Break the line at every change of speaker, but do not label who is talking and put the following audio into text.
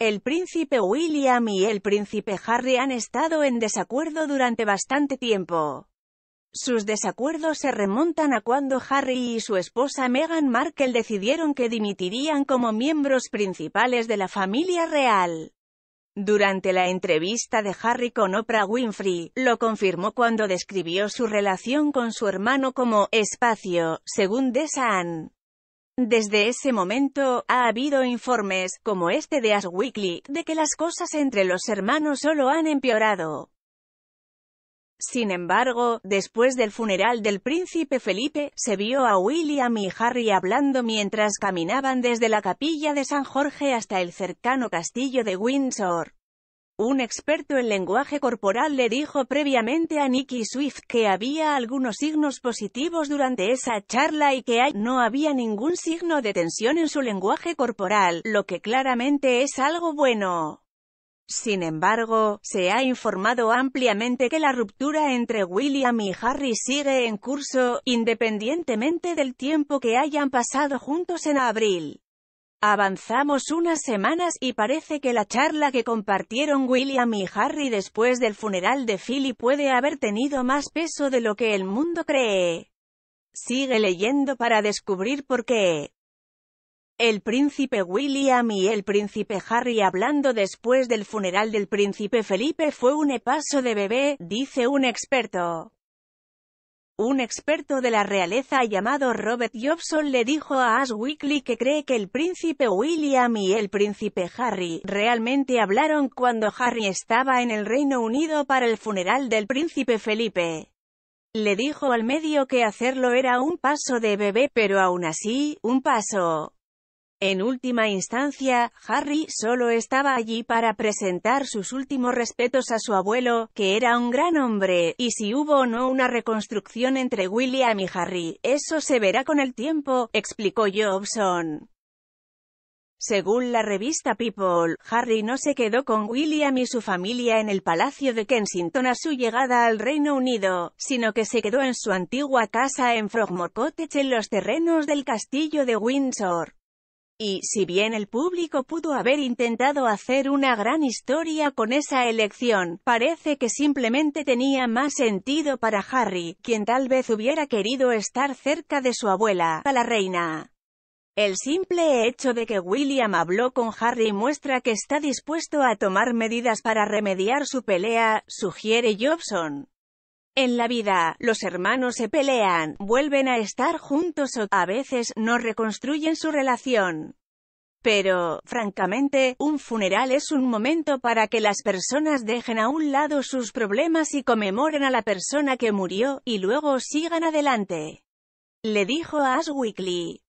El príncipe William y el príncipe Harry han estado en desacuerdo durante bastante tiempo. Sus desacuerdos se remontan a cuando Harry y su esposa Meghan Markle decidieron que dimitirían como miembros principales de la familia real. Durante la entrevista de Harry con Oprah Winfrey, lo confirmó cuando describió su relación con su hermano como «espacio», según The desde ese momento, ha habido informes, como este de As Weekly, de que las cosas entre los hermanos solo han empeorado. Sin embargo, después del funeral del príncipe Felipe, se vio a William y Harry hablando mientras caminaban desde la capilla de San Jorge hasta el cercano castillo de Windsor. Un experto en lenguaje corporal le dijo previamente a Nicky Swift que había algunos signos positivos durante esa charla y que no había ningún signo de tensión en su lenguaje corporal, lo que claramente es algo bueno. Sin embargo, se ha informado ampliamente que la ruptura entre William y Harry sigue en curso, independientemente del tiempo que hayan pasado juntos en abril. Avanzamos unas semanas y parece que la charla que compartieron William y Harry después del funeral de Philly puede haber tenido más peso de lo que el mundo cree. Sigue leyendo para descubrir por qué. El príncipe William y el príncipe Harry hablando después del funeral del príncipe Felipe fue un paso de bebé, dice un experto. Un experto de la realeza llamado Robert Jobson le dijo a Ash Weekly que cree que el príncipe William y el príncipe Harry realmente hablaron cuando Harry estaba en el Reino Unido para el funeral del príncipe Felipe. Le dijo al medio que hacerlo era un paso de bebé, pero aún así, un paso. En última instancia, Harry solo estaba allí para presentar sus últimos respetos a su abuelo, que era un gran hombre, y si hubo o no una reconstrucción entre William y Harry, eso se verá con el tiempo, explicó Jobson. Según la revista People, Harry no se quedó con William y su familia en el Palacio de Kensington a su llegada al Reino Unido, sino que se quedó en su antigua casa en Frogmore Cottage en los terrenos del castillo de Windsor. Y, si bien el público pudo haber intentado hacer una gran historia con esa elección, parece que simplemente tenía más sentido para Harry, quien tal vez hubiera querido estar cerca de su abuela, a la reina. El simple hecho de que William habló con Harry muestra que está dispuesto a tomar medidas para remediar su pelea, sugiere Jobson. En la vida, los hermanos se pelean, vuelven a estar juntos o, a veces, no reconstruyen su relación. Pero, francamente, un funeral es un momento para que las personas dejen a un lado sus problemas y conmemoren a la persona que murió, y luego sigan adelante. Le dijo a Weekly.